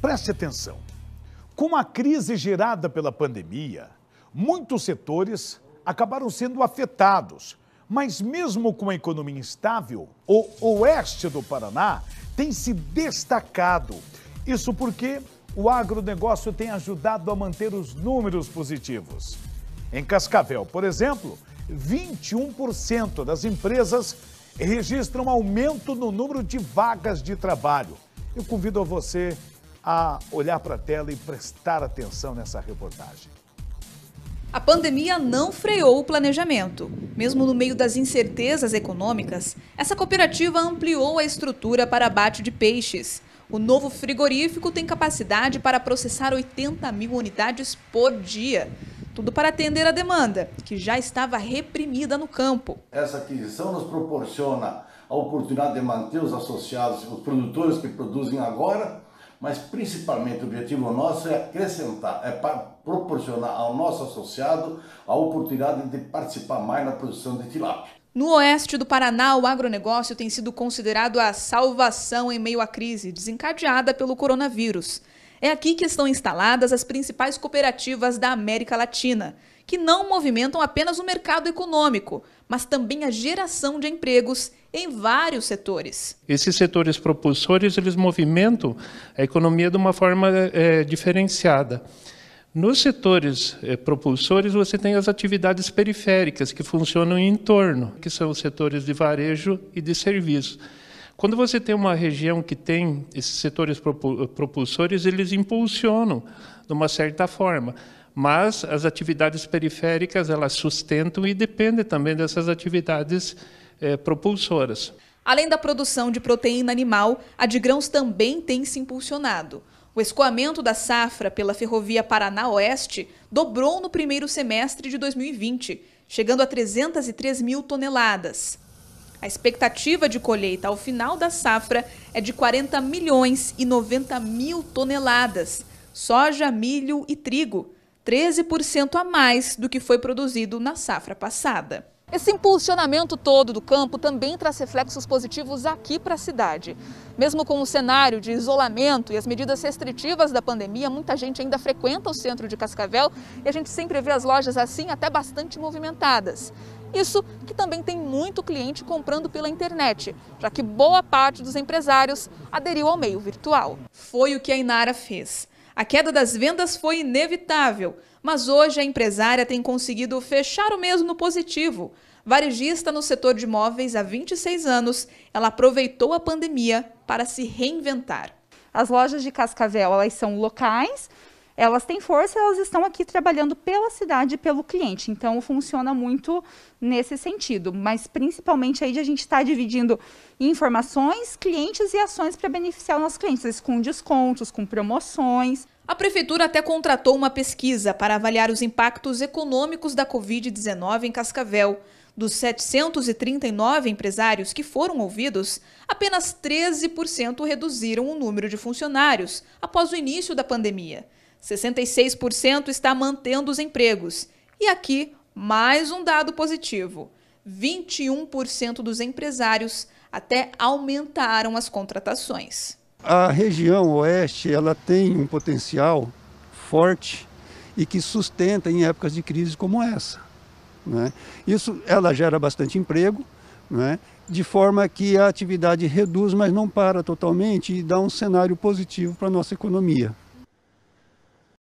Preste atenção. Com a crise gerada pela pandemia, muitos setores acabaram sendo afetados. Mas, mesmo com a economia instável, o oeste do Paraná tem se destacado. Isso porque o agronegócio tem ajudado a manter os números positivos. Em Cascavel, por exemplo, 21% das empresas registram aumento no número de vagas de trabalho. Eu convido a você a olhar para a tela e prestar atenção nessa reportagem. A pandemia não freou o planejamento. Mesmo no meio das incertezas econômicas, essa cooperativa ampliou a estrutura para abate de peixes. O novo frigorífico tem capacidade para processar 80 mil unidades por dia. Tudo para atender a demanda, que já estava reprimida no campo. Essa aquisição nos proporciona a oportunidade de manter os associados, os produtores que produzem agora, mas principalmente o objetivo nosso é acrescentar, é proporcionar ao nosso associado a oportunidade de participar mais na produção de tilápia. No oeste do Paraná, o agronegócio tem sido considerado a salvação em meio à crise desencadeada pelo coronavírus. É aqui que estão instaladas as principais cooperativas da América Latina, que não movimentam apenas o mercado econômico, mas também a geração de empregos em vários setores. Esses setores propulsores eles movimentam a economia de uma forma é, diferenciada. Nos setores é, propulsores, você tem as atividades periféricas que funcionam em torno, que são os setores de varejo e de serviços. Quando você tem uma região que tem esses setores propulsores, eles impulsionam de uma certa forma, mas as atividades periféricas elas sustentam e dependem também dessas atividades é, propulsoras. Além da produção de proteína animal, a de grãos também tem se impulsionado. O escoamento da safra pela ferrovia Paraná Oeste dobrou no primeiro semestre de 2020, chegando a 303 mil toneladas. A expectativa de colheita ao final da safra é de 40 milhões e 90 mil toneladas, soja, milho e trigo, 13% a mais do que foi produzido na safra passada. Esse impulsionamento todo do campo também traz reflexos positivos aqui para a cidade. Mesmo com o cenário de isolamento e as medidas restritivas da pandemia, muita gente ainda frequenta o centro de Cascavel e a gente sempre vê as lojas assim até bastante movimentadas. Isso que também tem muito cliente comprando pela internet, já que boa parte dos empresários aderiu ao meio virtual. Foi o que a Inara fez. A queda das vendas foi inevitável, mas hoje a empresária tem conseguido fechar o mês no positivo. Varejista no setor de imóveis há 26 anos, ela aproveitou a pandemia para se reinventar. As lojas de Cascavel, elas são locais, elas têm força, elas estão aqui trabalhando pela cidade e pelo cliente. Então funciona muito nesse sentido, mas principalmente aí de a gente estar tá dividindo informações, clientes e ações para beneficiar os nossos clientes, com descontos, com promoções. A prefeitura até contratou uma pesquisa para avaliar os impactos econômicos da Covid-19 em Cascavel. Dos 739 empresários que foram ouvidos, apenas 13% reduziram o número de funcionários após o início da pandemia. 66% está mantendo os empregos. E aqui, mais um dado positivo: 21% dos empresários até aumentaram as contratações. A região oeste ela tem um potencial forte e que sustenta em épocas de crise como essa. Né? Isso ela gera bastante emprego, né? de forma que a atividade reduz, mas não para totalmente e dá um cenário positivo para a nossa economia.